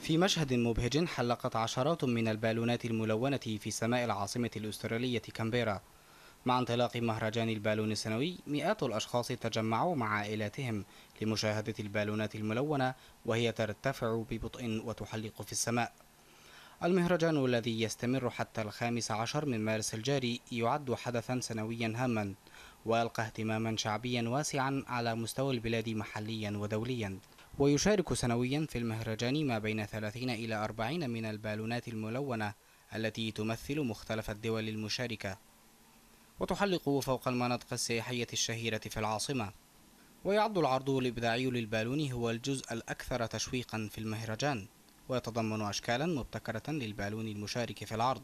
في مشهد مبهج حلقت عشرات من البالونات الملونة في سماء العاصمة الأسترالية كامبيرا مع انطلاق مهرجان البالون السنوي مئات الأشخاص تجمعوا مع عائلاتهم لمشاهدة البالونات الملونة وهي ترتفع ببطء وتحلق في السماء المهرجان الذي يستمر حتى الخامس عشر من مارس الجاري يعد حدثا سنويا هاما وألقى اهتماما شعبيا واسعا على مستوى البلاد محليا ودوليا ويشارك سنويا في المهرجان ما بين 30 إلى 40 من البالونات الملونة التي تمثل مختلف الدول المشاركة وتحلق فوق المناطق السياحية الشهيرة في العاصمة ويعد العرض الإبداعي للبالون هو الجزء الأكثر تشويقا في المهرجان ويتضمن أشكالا مبتكرة للبالون المشارك في العرض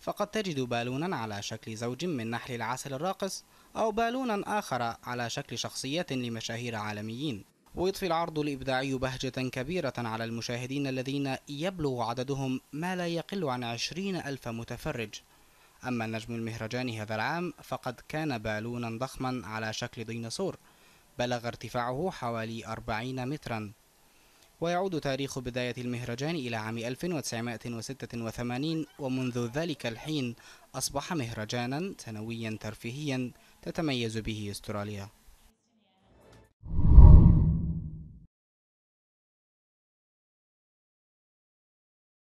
فقد تجد بالونا على شكل زوج من نحل العسل الراقص أو بالونا آخر على شكل شخصية لمشاهير عالميين ويضفي العرض الإبداعي بهجة كبيرة على المشاهدين الذين يبلغ عددهم ما لا يقل عن عشرين ألف متفرج أما نجم المهرجان هذا العام فقد كان بالونا ضخما على شكل ديناصور بلغ ارتفاعه حوالي 40 مترا ويعود تاريخ بداية المهرجان إلى عام 1986 ومنذ ذلك الحين أصبح مهرجانا سنويا ترفيهيا تتميز به استراليا